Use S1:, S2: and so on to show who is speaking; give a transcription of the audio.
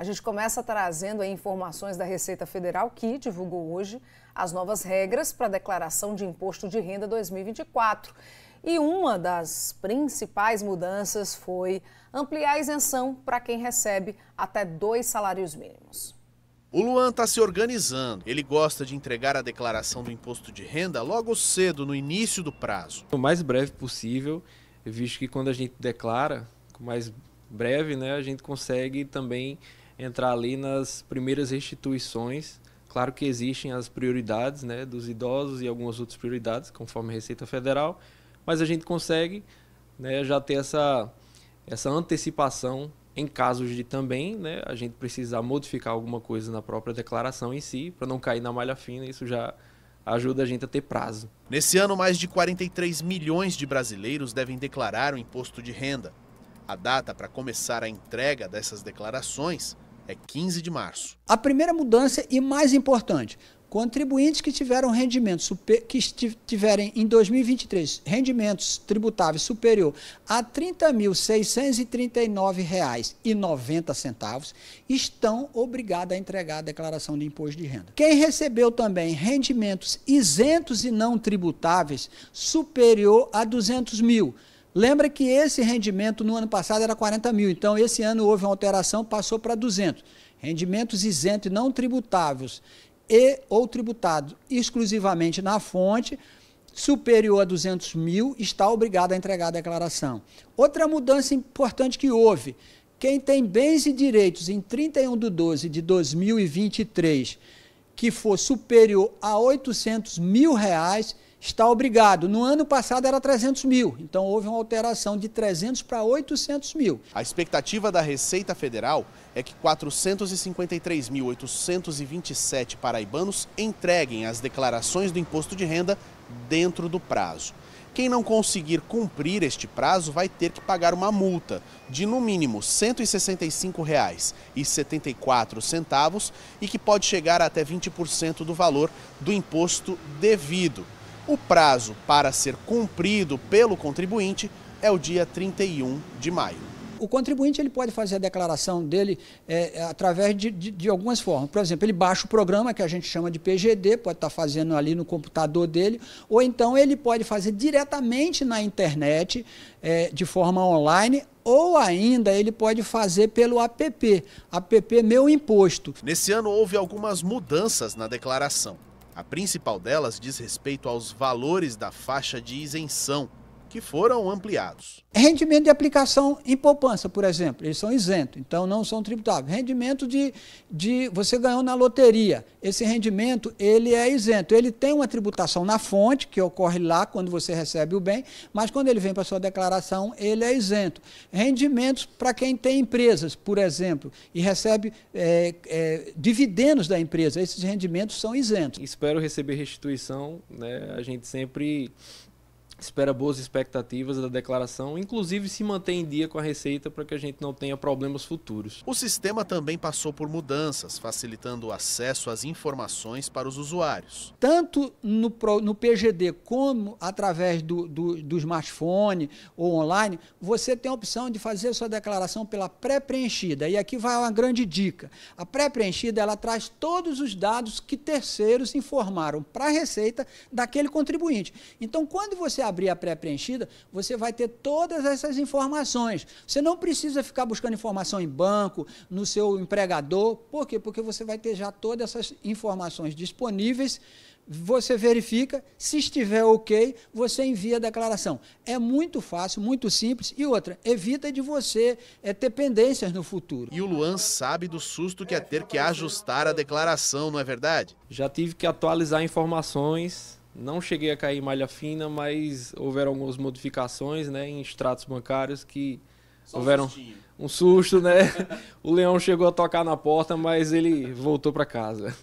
S1: A gente começa trazendo informações da Receita Federal que divulgou hoje as novas regras para a declaração de imposto de renda 2024. E uma das principais mudanças foi ampliar a isenção para quem recebe até dois salários mínimos. O Luan está se organizando. Ele gosta de entregar a
S2: declaração do imposto de renda logo cedo, no início do prazo. O mais breve possível, visto que quando a gente declara, mais breve, né, a gente consegue também entrar ali nas primeiras instituições. Claro que existem as prioridades né, dos idosos e algumas outras prioridades, conforme a Receita Federal, mas a gente consegue né, já ter essa, essa antecipação em casos de também né, a gente precisar modificar alguma coisa na própria declaração em si, para não cair na malha fina, isso já ajuda a gente a ter prazo. Nesse ano, mais de 43 milhões de brasileiros devem
S1: declarar o imposto de renda. A data para começar a entrega dessas declarações é 15 de março.
S3: A primeira mudança e mais importante, contribuintes que tiveram rendimentos que tiverem em 2023 rendimentos tributáveis superior a R$ 30.639,90 estão obrigados a entregar a declaração de imposto de renda. Quem recebeu também rendimentos isentos e não tributáveis superior a 200 mil Lembra que esse rendimento no ano passado era 40 mil, então esse ano houve uma alteração, passou para 200. Rendimentos isentos e não tributáveis e ou tributados exclusivamente na fonte, superior a 200 mil, está obrigado a entregar a declaração. Outra mudança importante que houve, quem tem bens e direitos em 31 de 12 de 2023, que for superior a 800 mil reais, está obrigado. No ano passado era 300 mil, então houve uma alteração de 300 para 800 mil.
S1: A expectativa da Receita Federal é que 453.827 paraibanos entreguem as declarações do imposto de renda dentro do prazo. Quem não conseguir cumprir este prazo vai ter que pagar uma multa de no mínimo R$ 165,74 e que pode chegar até 20% do valor do imposto devido. O prazo para ser cumprido pelo contribuinte é o dia 31 de maio
S3: o contribuinte ele pode fazer a declaração dele é, é, através de, de, de, algumas formas. Por exemplo, ele baixa o programa que a gente chama de PGD, pode estar fazendo ali no computador dele, ou então ele pode fazer diretamente na internet, é, de forma online, ou ainda ele pode fazer pelo APP, APP Meu Imposto.
S1: Nesse ano houve algumas mudanças na declaração.
S3: A principal
S1: delas diz respeito aos valores da faixa de isenção, que foram ampliados.
S3: Rendimento de aplicação em poupança, por exemplo, eles são isentos, então não são tributáveis. Rendimento de, de você ganhou na loteria, esse rendimento ele é isento. Ele tem uma tributação na fonte, que ocorre lá quando você recebe o bem, mas quando ele vem para sua declaração, ele é isento. Rendimentos para quem tem empresas, por exemplo, e recebe é, é, dividendos da empresa, esses rendimentos são isentos. Espero receber
S2: restituição, né? a gente sempre espera boas expectativas da declaração, inclusive se mantém em dia com a receita para que a gente não tenha problemas futuros. O sistema também
S1: passou por mudanças, facilitando o acesso às informações para os usuários. Tanto
S3: no, no PGD como através do, do, do smartphone ou online, você tem a opção de fazer sua declaração pela pré-preenchida. E aqui vai uma grande dica. A pré-preenchida ela traz todos os dados que terceiros informaram para a Receita daquele contribuinte. Então, quando você abrir a pré-preenchida, você vai ter todas essas informações. Você não precisa ficar buscando informação em banco, no seu empregador. Por quê? Porque você vai ter já todas essas informações disponíveis você verifica, se estiver ok, você envia a declaração. É muito fácil, muito simples. E outra, evita de você é, ter pendências no futuro. E o Luan sabe
S2: do susto que é ter que ajustar a declaração, não é verdade? Já tive que atualizar informações não cheguei a cair em malha fina, mas houveram algumas modificações né, em extratos bancários que Só houveram um, um susto, né? o leão chegou a tocar na porta, mas ele voltou para casa.